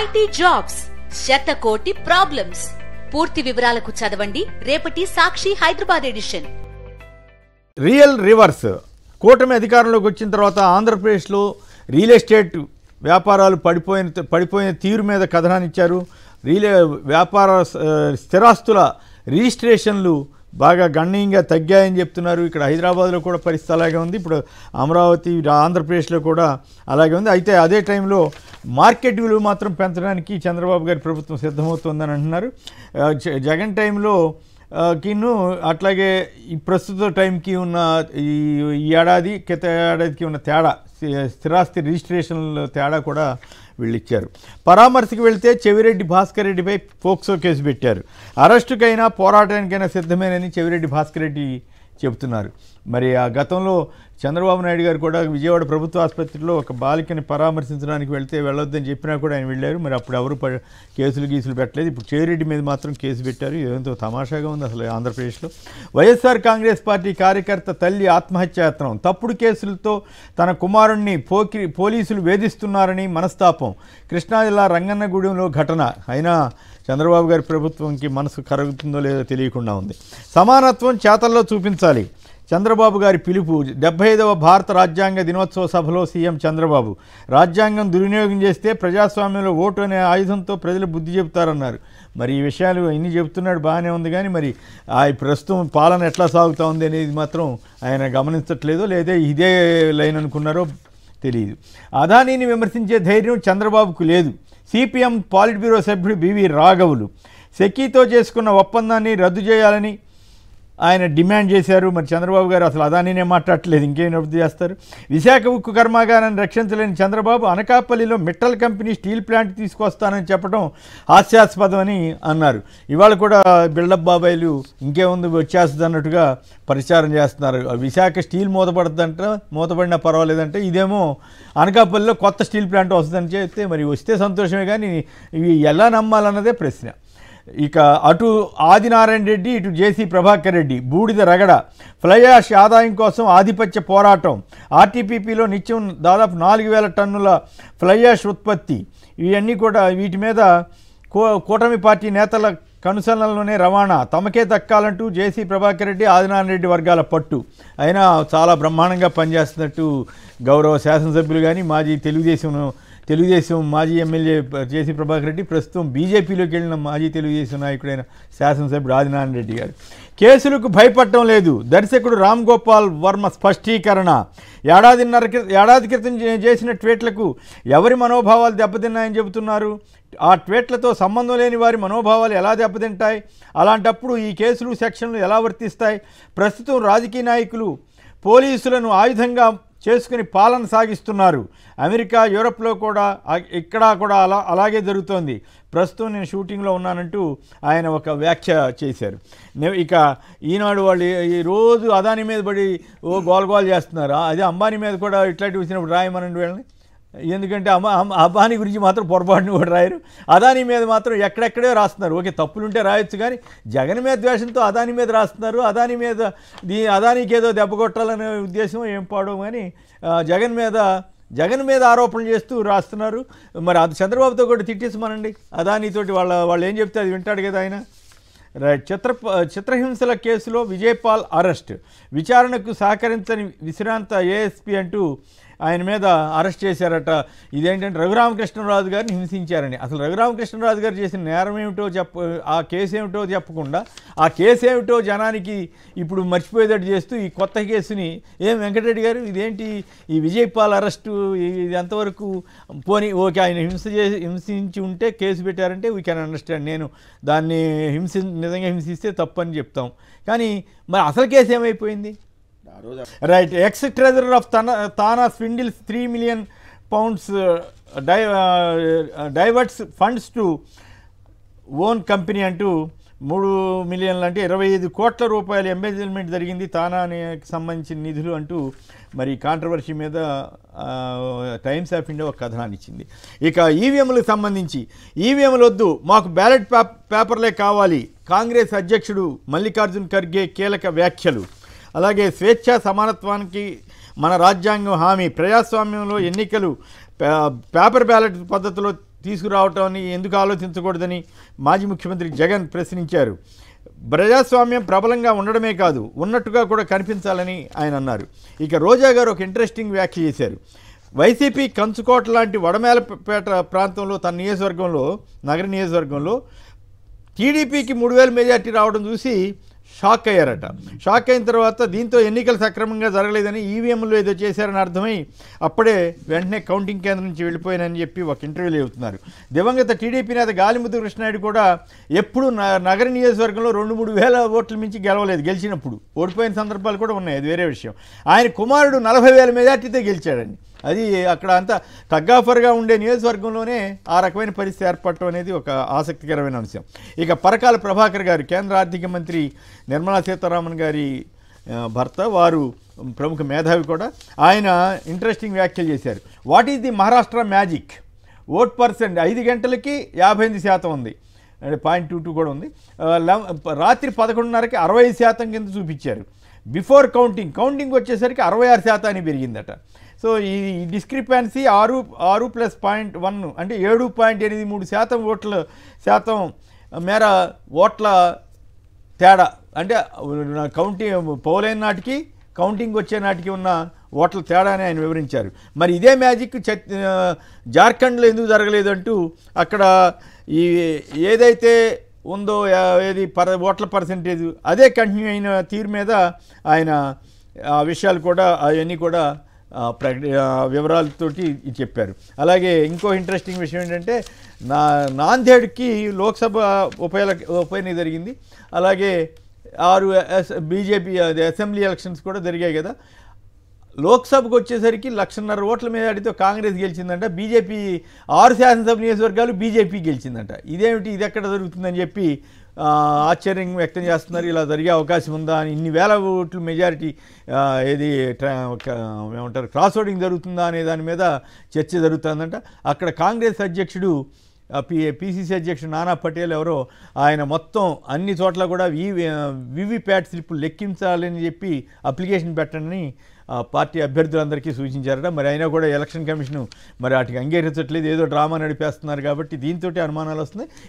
IT jobs శతకోటి problems పూర్తి వివరాలకు చదవండి రేపటి Sakshi Hyderabad edition real reverse కూటమి అధికారంలోకి వచ్చిన తర్వాత ఆంధ్రప్రదేశ్లో రియల్ ఎస్టేట్ వ్యాపారాలు పడిపోయిన పడిపోయిన తీరు మీద కథనాన్నిచ్చారు రియల్ వ్యాపార స్థిరాస్తుల రిజిస్ట్రేషన్లు బాగా గణనీయంగా తగ్గాయని చెప్తున్నారు ఇక్కడ హైదరాబాద్లో కూడా పరిస్థితి అలాగే ఉంది ఇప్పుడు అమరావతి ఆంధ్రప్రదేశ్లో కూడా అలాగే ఉంది అయితే అదే టైంలో మార్కెట్ విలువ మాత్రం పెంచడానికి చంద్రబాబు గారి ప్రభుత్వం సిద్ధమవుతుందని అంటున్నారు జగన్ టైంలో కిన్ను అట్లాగే ఈ ప్రస్తుత టైంకి ఉన్న ఈ ఏడాది గత ఏడాదికి ఉన్న తేడా స్థిరాస్తి రిజిస్ట్రేషన్ల తేడా కూడా వీళ్ళిచ్చారు పరామర్శకు వెళితే చెవిరెడ్డి భాస్కర్ రెడ్డిపై పోక్సో కేసు పెట్టారు అరెస్టుకైనా పోరాటానికైనా సిద్ధమేనని చెవిరెడ్డి భాస్కర్ రెడ్డి చెబుతున్నారు మరి ఆ గతంలో చంద్రబాబు నాయుడు గారు కూడా విజయవాడ ప్రభుత్వ ఆసుపత్రిలో ఒక బాలికని పరామర్శించడానికి వెళ్తే వెళ్ళొద్దని చెప్పినా కూడా ఆయన వెళ్ళారు మరి అప్పుడు ఎవరు కేసులు గీసులు పెట్టలేదు ఇప్పుడు చేరెడ్డి మీద మాత్రం కేసు పెట్టారు ఏదంతో తమాషాగా ఉంది అసలు ఆంధ్రప్రదేశ్లో వైఎస్ఆర్ కాంగ్రెస్ పార్టీ కార్యకర్త తల్లి ఆత్మహత్యాత్రం తప్పుడు కేసులతో తన కుమారుణ్ణి పోకి పోలీసులు వేధిస్తున్నారని మనస్తాపం కృష్ణా జిల్లా రంగన్నగూడెంలో ఘటన అయినా చంద్రబాబు గారి ప్రభుత్వంకి మనసు కరుగుతుందో లేదో తెలియకుండా ఉంది సమానత్వం చేతల్లో చూపించాలి చంద్రబాబు గారి పిలుపు డెబ్బై ఐదవ భారత రాజ్యాంగ దినోత్సవ సభలో సీఎం చంద్రబాబు రాజ్యాంగం దుర్వినియోగం చేస్తే ప్రజాస్వామ్యంలో ఓటు అనే ఆయుధంతో ప్రజలు బుద్ధి చెబుతారన్నారు మరి ఈ విషయాలు ఇన్ని చెబుతున్నాడు బాగానే ఉంది కానీ మరి ఆ ప్రస్తుతం పాలన ఎట్లా సాగుతూ ఉంది అనేది మాత్రం ఆయన గమనించట్లేదో లేదా ఇదే లైన్ అనుకున్నారో తెలియదు అదానీని విమర్శించే ధైర్యం చంద్రబాబుకు లేదు సిపిఎం పాలిట్ బ్యూరో సభ్యుడు బివి రాఘవులు సెకీతో చేసుకున్న ఒప్పందాన్ని రద్దు చేయాలని ఆయన డిమాండ్ చేశారు మరి చంద్రబాబు గారు అసలు అదానినే మాట్లాడలేదు ఇంకేం అభివృద్ధి చేస్తారు విశాఖ ఉక్కు కర్మాగారాన్ని రక్షించలేని చంద్రబాబు అనకాపల్లిలో మిట్టల్ కంపెనీ స్టీల్ ప్లాంట్ తీసుకొస్తానని చెప్పడం హాస్యాస్పదమని అన్నారు ఇవాళ కూడా బిల్డప్ బాబాయిలు ఇంకేముంది వచ్చేస్తుంది అన్నట్టుగా ప్రచారం చేస్తున్నారు విశాఖ స్టీల్ మూతపడద్దంట మూతపడినా పర్వాలేదంటే ఇదేమో అనకాపల్లిలో కొత్త స్టీల్ ప్లాంట్ వస్తుందని చెప్తే మరి వస్తే సంతోషమే కానీ ఎలా నమ్మాలన్నదే ప్రశ్న ఇక అటు ఆదినారాయణ రెడ్డి ఇటు జేసీ ప్రభాకర్ రెడ్డి బూడిద రగడ ఫ్లై యాష్ ఆదాయం కోసం ఆధిపత్య పోరాటం ఆర్టీపీపీలో నిత్యం దాదాపు నాలుగు వేల టన్నుల ఫ్లై యాష్ ఉత్పత్తి ఇవన్నీ కూడా వీటి మీద కూటమి పార్టీ నేతల కనుసనల్లోనే రవాణా తమకే దక్కాలంటూ జేసీ ప్రభాకర్ రెడ్డి ఆదినారాయణ రెడ్డి వర్గాల పట్టు అయినా చాలా బ్రహ్మాండంగా పనిచేస్తున్నట్టు గౌరవ శాసనసభ్యులు కానీ మాజీ తెలుగుదేశం తెలుగుదేశం మాజీ ఎమ్మెల్యే జేసీ ప్రభాకర్ రెడ్డి ప్రస్తుతం బీజేపీలోకి వెళ్ళిన మాజీ తెలుగుదేశం నాయకుడైన శాసనసభ్యుడు ఆదినారాయణ రెడ్డి గారు కేసులకు భయపడటం లేదు దర్శకుడు రామ్ గోపాల్ వర్మ స్పష్టీకరణ ఏడాదిన్నర ఏడాది క్రితం చేసిన ట్వీట్లకు ఎవరి మనోభావాలు దెబ్బతిన్నాయని చెబుతున్నారు ఆ ట్వీట్లతో సంబంధం లేని వారి మనోభావాలు ఎలా దెబ్బతింటాయి అలాంటప్పుడు ఈ కేసులు సెక్షన్లు ఎలా వర్తిస్తాయి ప్రస్తుతం రాజకీయ నాయకులు పోలీసులను ఆయుధంగా చేసుకుని పాలన సాగిస్తున్నారు అమెరికా యూరప్లో కూడా ఇక్కడ కూడా అలా అలాగే జరుగుతోంది ప్రస్తుతం నేను షూటింగ్లో ఉన్నానంటూ ఆయన ఒక వ్యాఖ్య చేశారు ఇక ఈనాడు వాళ్ళు ఈ రోజు అదాని మీద పడి ఓ గోల్ గోల్ చేస్తున్నారు అదే అంబానీ మీద కూడా ఇట్లాంటివి వచ్చినప్పుడు రాయమనండి వీళ్ళని ఎందుకంటే అమ్మా అబ్బాని గురించి మాత్రం పొరపాటును కూడా రాయరు అదాని మీద మాత్రం ఎక్కడెక్కడే రాస్తున్నారు ఓకే తప్పులుంటే రాయొచ్చు కానీ జగన్ మీద ద్వేషంతో అదాని మీద రాస్తున్నారు అదాని మీద దీ అదానికి ఏదో దెబ్బ కొట్టాలనే ఉద్దేశం ఏం పాడో కానీ జగన్ మీద జగన్ మీద ఆరోపణలు చేస్తూ రాస్తున్నారు మరి అది చంద్రబాబుతో కూడా తిట్టేసమనండి అదానితోటి వాళ్ళ వాళ్ళు ఏం చెప్తే అది వింటాడు కదా ఆయన చిత్ర చిత్రహింసల కేసులో విజయపాల్ అరెస్ట్ విచారణకు సహకరించని విశ్రాంత ఏఎస్పి అంటూ ఆయన మీద అరెస్ట్ చేశారట ఇదేంటంటే రఘురామకృష్ణరాజు గారిని హింసించారని అసలు రఘురామకృష్ణరాజు గారు చేసిన నేరం ఏమిటో చెప్ప ఆ కేసు ఏమిటో చెప్పకుండా ఆ కేసు ఏమిటో జనానికి ఇప్పుడు మర్చిపోయేటట్టు చేస్తూ ఈ కొత్త కేసుని ఏం వెంకటరెడ్డి గారు ఇదేంటి ఈ విజయపాల్ అరెస్టు ఇది ఎంతవరకు పోని ఓకే ఆయన హింస చేసి హింసించి ఉంటే కేసు పెట్టారంటే వీ కెన్ అండర్స్టాండ్ నేను దాన్ని హింసి నిజంగా హింసిస్తే తప్పని చెప్తాం కానీ మరి అసలు కేసు ఏమైపోయింది రైట్ ఎక్స్ ట్రెజరర్ ఆఫ్ తన TANA swindles three million pounds die diverts funds to own company అంటూ మూడు మిలియన్లు అంటే ఇరవై ఐదు కోట్ల రూపాయల ఎంబేజ్మెంట్ జరిగింది తానాకి సంబంధించిన నిధులు అంటూ మరి కాంట్రవర్సీ మీద టైమ్స్ ఆఫ్ ఇండియా ఒక కథనాన్ని ఇచ్చింది ఇక ఈవీఎంలకు సంబంధించి ఈవీఎంలు వద్దు మాకు బ్యాలెట్ పేపర్లే కావాలి కాంగ్రెస్ అధ్యక్షుడు మల్లికార్జున్ ఖర్గే కీలక వ్యాఖ్యలు అలాగే స్వేచ్ఛ సమానత్వానికి మన రాజ్యాంగం హామీ ప్రజాస్వామ్యంలో ఎన్నికలు పేపర్ బ్యాలెట్ పద్ధతిలో అని ఎందుకు ఆలోచించకూడదని మాజీ ముఖ్యమంత్రి జగన్ ప్రశ్నించారు ప్రజాస్వామ్యం ప్రబలంగా ఉండడమే కాదు ఉన్నట్టుగా కూడా కనిపించాలని ఆయన అన్నారు ఇక రోజా గారు ఒక ఇంట్రెస్టింగ్ వ్యాఖ్య చేశారు వైసీపీ కంచుకోట లాంటి వడమేలపేట ప్రాంతంలో తన నియోజకవర్గంలో నగర నియోజకవర్గంలో టీడీపీకి మూడు వేల మెజార్టీ రావడం చూసి షాక్ అయ్యారట షాక్ అయిన తర్వాత దీంతో ఎన్నికలు సక్రమంగా జరగలేదని ఈవీఎంలు ఏదో చేశారని అర్థమై అప్పుడే వెంటనే కౌంటింగ్ కేంద్రం నుంచి వెళ్ళిపోయానని చెప్పి ఒక ఇంటర్వ్యూలో చెబుతున్నారు దివంగత టీడీపీ నేత గాలిముద్దు కృష్ణనాయుడు కూడా ఎప్పుడు నగర నియోజకవర్గంలో రెండు మూడు వేల ఓట్ల మించి గెలవలేదు గెలిచినప్పుడు ఓడిపోయిన సందర్భాలు కూడా ఉన్నాయి అది వేరే విషయం ఆయన కుమారుడు నలభై వేల మెజార్టీతో గెలిచాడని అది అక్కడ అంతా తగ్గాఫర్గా ఉండే నియోజకవర్గంలోనే ఆ రకమైన పరిస్థితి ఏర్పడటం అనేది ఒక ఆసక్తికరమైన అంశం ఇక పరకాల ప్రభాకర్ గారు కేంద్ర ఆర్థిక మంత్రి నిర్మలా సీతారామన్ గారి భర్త వారు ప్రముఖ మేధావి కూడా ఆయన ఇంట్రెస్టింగ్ వ్యాఖ్యలు చేశారు what is the Maharashtra magic vote percent ఐదు గంటలకి యాభై ఎనిమిది శాతం ఉంది అంటే పాయింట్ టూ టూ కూడా ఉంది రాత్రి పదకొండున్నరకి అరవై శాతం కింద చూపించారు బిఫోర్ కౌంటింగ్ కౌంటింగ్ వచ్చేసరికి అరవై ఆరు శాతానికి పెరిగిందట సో ఈ డిస్క్రిపెన్సీ ఆరు ఆరు ప్లస్ పాయింట్ వన్ అంటే ఏడు పాయింట్ ఎనిమిది మూడు శాతం ఓట్ల శాతం మేర ఓట్ల తేడా అంటే కౌంటింగ్ పోలైన నాటికి కౌంటింగ్ వచ్చే నాటికి ఉన్న ఓట్ల తేడాని ఆయన వివరించారు మరి ఇదే మ్యాజిక్ జార్ఖండ్లో ఎందుకు జరగలేదంటూ అక్కడ ఈ ఏదైతే ఉందో ఏది పర్ ఓట్ల పర్సంటేజ్ అదే కంటిన్యూ అయిన తీరు మీద ఆయన ఆ విషయాలు కూడా అవన్నీ కూడా వివరాలతోటి చెప్పారు అలాగే ఇంకో ఇంట్రెస్టింగ్ విషయం ఏంటంటే నా నాందేడ్కి లోక్సభ ఉప ఉప జరిగింది అలాగే ఆరు బీజేపీ అసెంబ్లీ ఎలక్షన్స్ కూడా జరిగాయి కదా లోక్సభకు వచ్చేసరికి లక్షన్నర ఓట్ల మీద అడితే కాంగ్రెస్ గెలిచిందంట బీజేపీ ఆరు శాసనసభ నియోజకవర్గాలు బీజేపీ గెలిచిందంట ఇదేమిటి ఇది ఎక్కడ జరుగుతుందని చెప్పి ఆశ్చర్యం వ్యక్తం చేస్తున్నారు ఇలా జరిగే అవకాశం ఉందా అని ఇన్ని వేల ఓట్లు మెజారిటీ ఏది ఏమంటారు క్రాస్ ఓటింగ్ జరుగుతుందా అనే దాని మీద చర్చ జరుగుతుందంట అక్కడ కాంగ్రెస్ అధ్యక్షుడు పిసిసి అధ్యక్షుడు నానా పటేల్ ఎవరో ఆయన మొత్తం అన్ని చోట్ల కూడా వివి వివిప్యాట్ స్లిప్పులు లెక్కించాలని చెప్పి అప్లికేషన్ పెట్టండి పార్టీ అభ్యర్థులందరికీ సూచించారట మరి అయినా కూడా ఎలక్షన్ కమిషన్ మరి వాటికి అంగీకరించట్లేదు ఏదో డ్రామా నడిపేస్తున్నారు కాబట్టి దీంతో అనుమానాలు వస్తున్నాయి